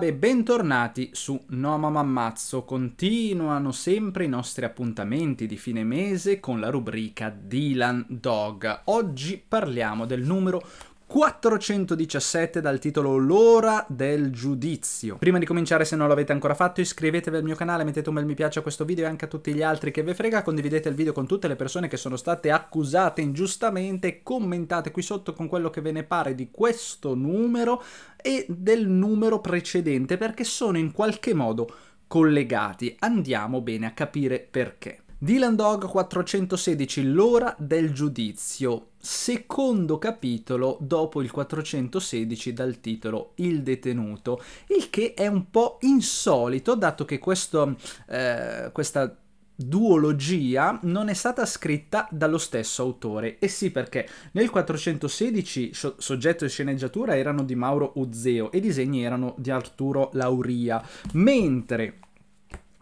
e bentornati su No Mama Ammazzo. Continuano sempre i nostri appuntamenti di fine mese con la rubrica Dylan Dog. Oggi parliamo del numero 417 dal titolo L'ora del giudizio. Prima di cominciare se non l'avete ancora fatto iscrivetevi al mio canale, mettete un bel mi piace a questo video e anche a tutti gli altri che ve frega, condividete il video con tutte le persone che sono state accusate ingiustamente, commentate qui sotto con quello che ve ne pare di questo numero e del numero precedente perché sono in qualche modo collegati. Andiamo bene a capire perché. Dylan Dog 416, l'ora del giudizio secondo capitolo dopo il 416 dal titolo Il detenuto, il che è un po' insolito dato che questo, eh, questa duologia non è stata scritta dallo stesso autore. E sì, perché nel 416 soggetto e sceneggiatura erano di Mauro Uzzeo e i disegni erano di Arturo Lauria, mentre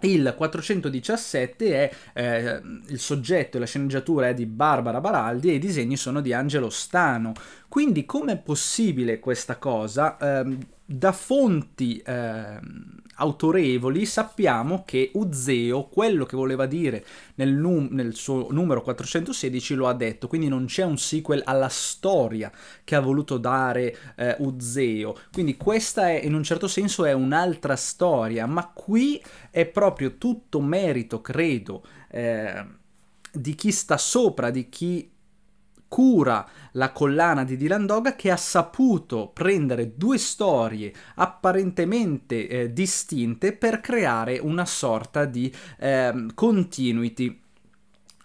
il 417 è eh, il soggetto e la sceneggiatura è di Barbara Baraldi e i disegni sono di Angelo Stano. Quindi com'è possibile questa cosa? Eh, da fonti eh, autorevoli sappiamo che Uzeo quello che voleva dire nel, num nel suo numero 416 lo ha detto, quindi non c'è un sequel alla storia che ha voluto dare eh, Uzeo, quindi questa è, in un certo senso è un'altra storia, ma qui è proprio tutto merito, credo, eh, di chi sta sopra, di chi cura la collana di Dylan Doga che ha saputo prendere due storie apparentemente eh, distinte per creare una sorta di eh, continuity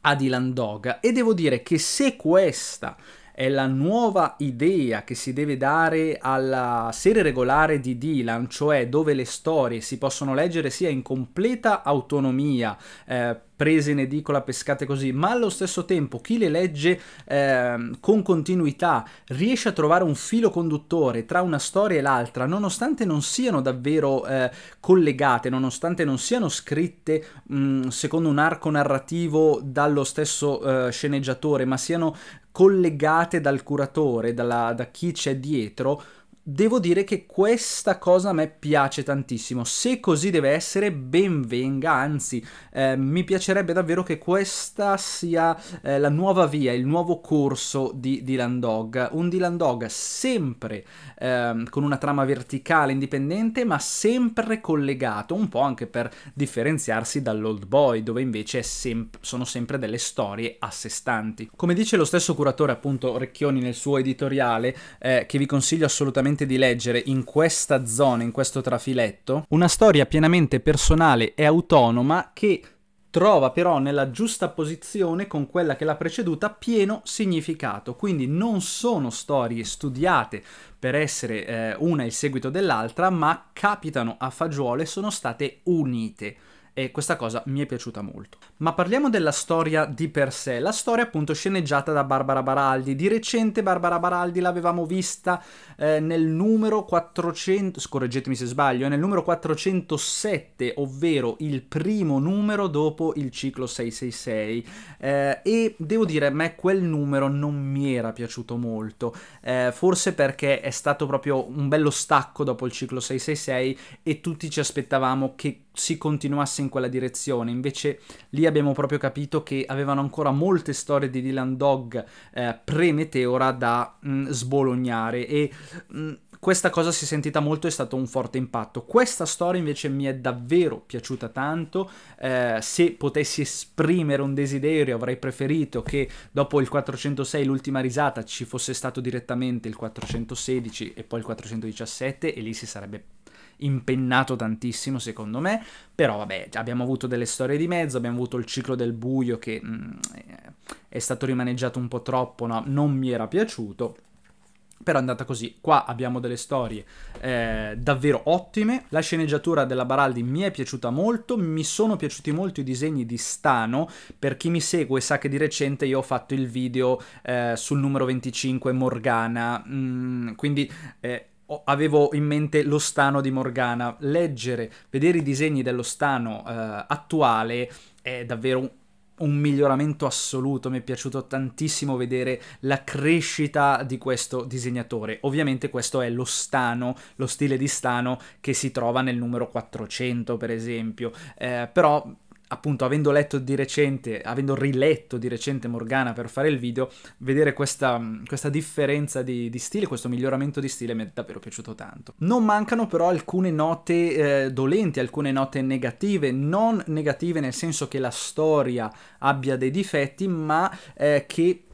a Dylan Dog e devo dire che se questa è la nuova idea che si deve dare alla serie regolare di Dylan, cioè dove le storie si possono leggere sia in completa autonomia, eh, prese in edicola, pescate così, ma allo stesso tempo chi le legge eh, con continuità riesce a trovare un filo conduttore tra una storia e l'altra, nonostante non siano davvero eh, collegate, nonostante non siano scritte mh, mm, secondo un arco narrativo dallo stesso eh, sceneggiatore, ma siano collegate dal curatore, dalla, da chi c'è dietro, devo dire che questa cosa a me piace tantissimo. Se così deve essere, ben venga, anzi, eh, mi piacerebbe davvero che questa sia eh, la nuova via, il nuovo corso di Dylan Dog. Un Dylan Dog sempre eh, con una trama verticale indipendente, ma sempre collegato, un po' anche per differenziarsi dall'Old Boy, dove invece sem sono sempre delle storie a sé stanti. Come dice lo stesso curatore, appunto, Recchioni nel suo editoriale, eh, che vi consiglio assolutamente veramente di leggere in questa zona, in questo trafiletto, una storia pienamente personale e autonoma che trova però nella giusta posizione con quella che l'ha preceduta pieno significato, quindi non sono storie studiate per essere eh, una il seguito dell'altra, ma capitano a fagiolo e sono state unite e questa cosa mi è piaciuta molto. Ma parliamo della storia di per sé, la storia appunto sceneggiata da Barbara Baraldi. Di recente Barbara Baraldi l'avevamo vista eh, nel numero 400, scorreggetemi se sbaglio, eh, nel numero 407, ovvero il primo numero dopo il ciclo 666 eh, e devo dire a me quel numero non mi era piaciuto molto, eh, forse perché è stato proprio un bello stacco dopo il ciclo 666 e tutti ci aspettavamo che si continuasse in quella direzione. Invece lì abbiamo proprio capito che avevano ancora molte storie di Dylan Dog eh, pre-Meteora da mh, mm, sbolognare e mh, mm, questa cosa si è sentita molto è stato un forte impatto. Questa storia invece mi è davvero piaciuta tanto, eh, se potessi esprimere un desiderio avrei preferito che dopo il 406 l'ultima risata ci fosse stato direttamente il 416 e poi il 417 e lì si sarebbe impennato tantissimo secondo me, però vabbè, abbiamo avuto delle storie di mezzo, abbiamo avuto il ciclo del buio che mh, mm, eh, è stato rimaneggiato un po' troppo, no? non mi era piaciuto. Però è andata così, qua abbiamo delle storie eh, davvero ottime, la sceneggiatura della Baraldi mi è piaciuta molto, mi sono piaciuti molto i disegni di Stano, per chi mi segue sa che di recente io ho fatto il video eh, sul numero 25 Morgana, mm, quindi eh, avevo in mente lo stano di Morgana. Leggere, vedere i disegni dello stano eh, attuale è davvero un, un miglioramento assoluto, mi è piaciuto tantissimo vedere la crescita di questo disegnatore. Ovviamente questo è lo stano, lo stile di stano che si trova nel numero 400 per esempio, eh, però appunto avendo letto di recente, avendo riletto di recente Morgana per fare il video, vedere questa, questa differenza di, di, stile, questo miglioramento di stile mi è davvero piaciuto tanto. Non mancano però alcune note eh, dolenti, alcune note negative, non negative nel senso che la storia abbia dei difetti, ma eh, che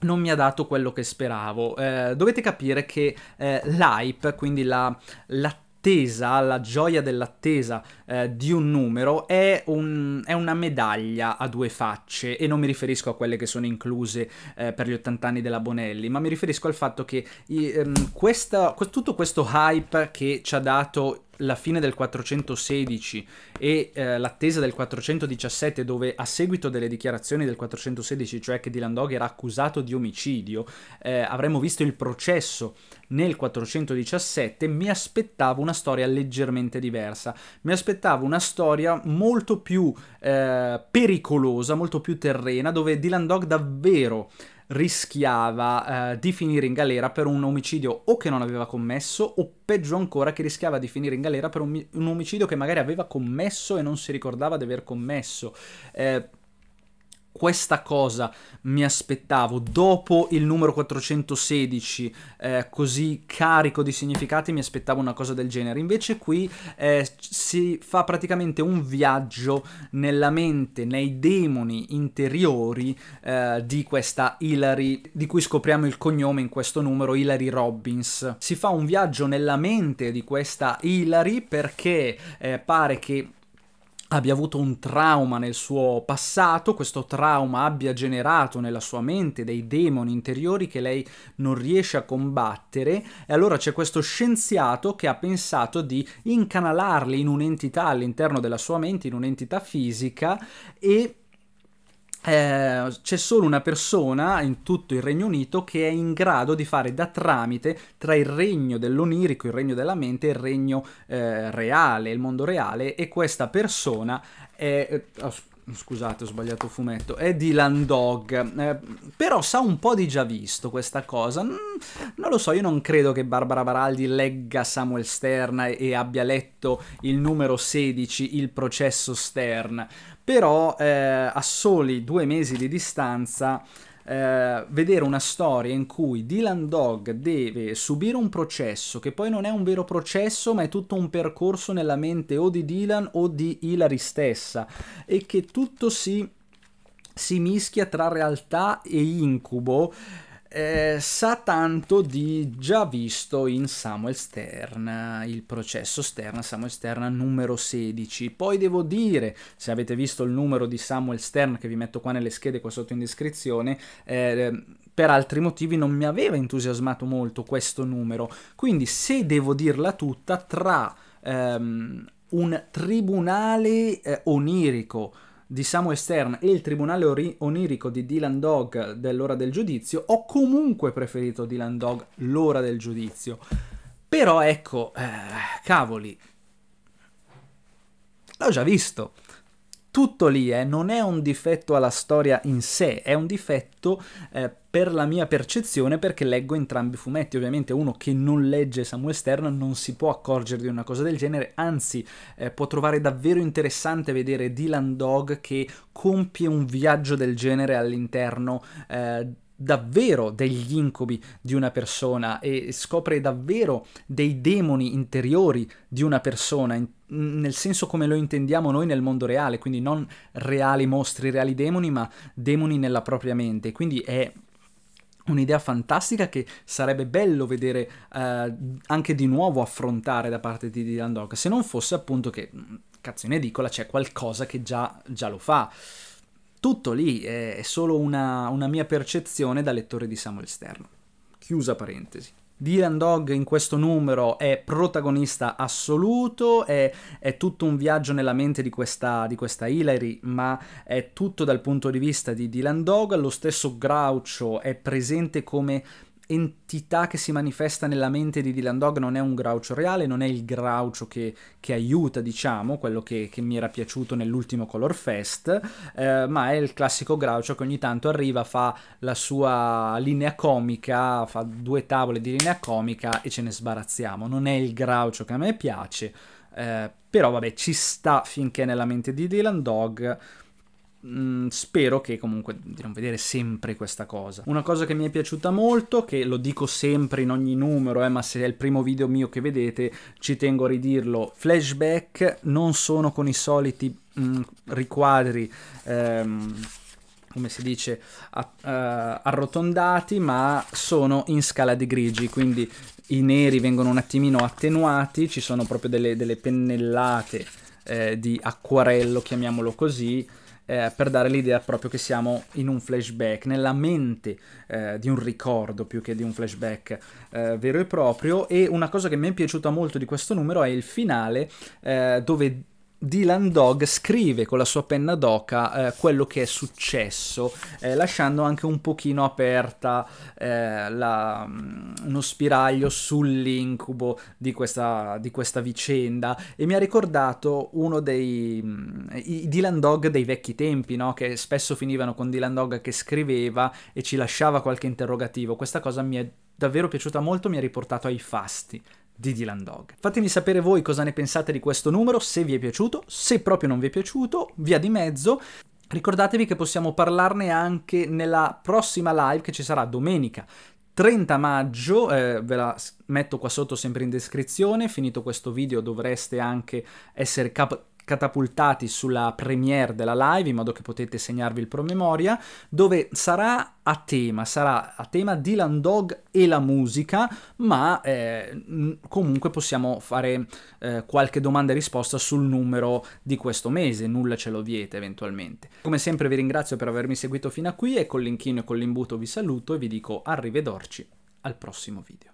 non mi ha dato quello che speravo. Eh, dovete capire che eh, l'hype, quindi la, la all'attesa, alla gioia dell'attesa eh, di un numero è, un, è, una medaglia a due facce e non mi riferisco a quelle che sono incluse eh, per gli 80 anni della Bonelli, ma mi riferisco al fatto che ehm, questa, tutto questo hype che ci ha dato la fine del 416 e eh, l'attesa del 417 dove a seguito delle dichiarazioni del 416, cioè che Dylan Dog era accusato di omicidio, eh, avremmo visto il processo nel 417, mi aspettavo una storia leggermente diversa, mi aspettavo una storia molto più eh, pericolosa, molto più terrena, dove Dylan Dog davvero rischiava eh, di finire in galera per un omicidio o che non aveva commesso o peggio ancora che rischiava di finire in galera per un, un omicidio che magari aveva commesso e non si ricordava di aver commesso. Eh, questa cosa mi aspettavo, dopo il numero 416 eh, così carico di significati mi aspettavo una cosa del genere, invece qui eh, si fa praticamente un viaggio nella mente, nei demoni interiori eh, di questa Hilary, di cui scopriamo il cognome in questo numero, Hilary Robbins. Si fa un viaggio nella mente di questa Hilary perché eh, pare che abbia avuto un trauma nel suo passato, questo trauma abbia generato nella sua mente dei demoni interiori che lei non riesce a combattere e allora c'è questo scienziato che ha pensato di incanalarli in un'entità all'interno della sua mente, in un'entità fisica e eh, c'è solo una persona in tutto il Regno Unito che è in grado di fare da tramite tra il regno dell'onirico, il regno della mente, e il regno eh, reale, il mondo reale e questa persona è... Eh, Scusate, ho sbagliato fumetto. È di Landog. Eh, però sa un po' di già visto questa cosa. Mm, non lo so, io non credo che Barbara Baraldi legga Samuel Stern e, e abbia letto il numero 16, il processo Stern. Però eh, a soli due mesi di distanza eh, vedere una storia in cui Dylan Dog deve subire un processo che poi non è un vero processo ma è tutto un percorso nella mente o di Dylan o di Hilary stessa e che tutto si, si mischia tra realtà e incubo eh, sa tanto di già visto in Samuel Stern, il processo Stern, Samuel Stern numero 16. Poi devo dire, se avete visto il numero di Samuel Stern che vi metto qua nelle schede qua sotto in descrizione, eh, per altri motivi non mi aveva entusiasmato molto questo numero. Quindi se devo dirla tutta, tra ehm, un tribunale eh, onirico, di Samuel Stern e il tribunale onirico di Dylan Dog dell'ora del giudizio, ho comunque preferito Dylan Dog l'ora del giudizio. Però ecco, eh, cavoli, l'ho già visto. Tutto lì, eh, non è un difetto alla storia in sé, è un difetto eh, per la mia percezione perché leggo entrambi i fumetti. Ovviamente uno che non legge Samuel Stern non si può accorgere di una cosa del genere, anzi eh, può trovare davvero interessante vedere Dylan Dog che compie un viaggio del genere all'interno eh, davvero degli incubi di una persona e scopre davvero dei demoni interiori di una persona, in, nel senso come lo intendiamo noi nel mondo reale, quindi non reali mostri, reali demoni, ma demoni nella propria mente. Quindi è Un'idea fantastica che sarebbe bello vedere eh, anche di nuovo affrontare da parte di Dylan Dog, se non fosse appunto che, mm, cazzo in edicola, c'è qualcosa che già, già lo fa tutto lì è solo una, una, mia percezione da lettore di Samuel Stern. Chiusa parentesi. Dylan Dog in questo numero è protagonista assoluto, è, è tutto un viaggio nella mente di questa, di questa, Hillary, ma è tutto dal punto di vista di Dylan Dog, lo stesso Groucho è presente come entità che si manifesta nella mente di Dylan Dog non è un groucho reale, non è il groucho che, che aiuta, diciamo, quello che, che, mi era piaciuto nell'ultimo Color Fest, eh, ma è il classico groucho che ogni tanto arriva, fa la sua linea comica, fa due tavole di linea comica e ce ne sbarazziamo. Non è il groucho che a me piace, eh, però vabbè, ci sta finché è nella mente di Dylan Dog Mm, spero che comunque di non vedere sempre questa cosa. Una cosa che mi è piaciuta molto, che lo dico sempre in ogni numero, eh, ma se è il primo video mio che vedete ci tengo a ridirlo, flashback non sono con i soliti mh, mm, riquadri. Ehm, come si dice, a, uh, arrotondati, ma sono in scala di grigi, quindi i neri vengono un attimino attenuati, ci sono proprio delle, delle pennellate eh, di acquarello, chiamiamolo così, eh, per dare l'idea proprio che siamo in un flashback, nella mente eh, di un ricordo più che di un flashback eh, vero e proprio. E una cosa che mi è piaciuta molto di questo numero è il finale eh, dove Dylan Dog scrive con la sua penna d'oca eh, quello che è successo, eh, lasciando anche un pochino aperta eh, la, mm, uno spiraglio sull'incubo di questa, di questa, vicenda e mi ha ricordato uno dei mm, Dylan Dog dei vecchi tempi, no? che spesso finivano con Dylan Dog che scriveva e ci lasciava qualche interrogativo. Questa cosa mi è davvero piaciuta molto, mi ha riportato ai fasti di Dylan Dog. Fatemi sapere voi cosa ne pensate di questo numero, se vi è piaciuto, se proprio non vi è piaciuto, via di mezzo. Ricordatevi che possiamo parlarne anche nella prossima live che ci sarà domenica 30 maggio, eh, ve la metto qua sotto sempre in descrizione, finito questo video dovreste anche essere cap- catapultati sulla premiere della live in modo che potete segnarvi il promemoria, dove sarà a tema, sarà a tema Dylan Dog e la musica, ma eh, comunque possiamo fare eh, qualche domanda e risposta sul numero di questo mese, nulla ce lo vieta eventualmente. Come sempre vi ringrazio per avermi seguito fino a qui e con l'inchino e con l'imbuto vi saluto e vi dico arrivederci al prossimo video.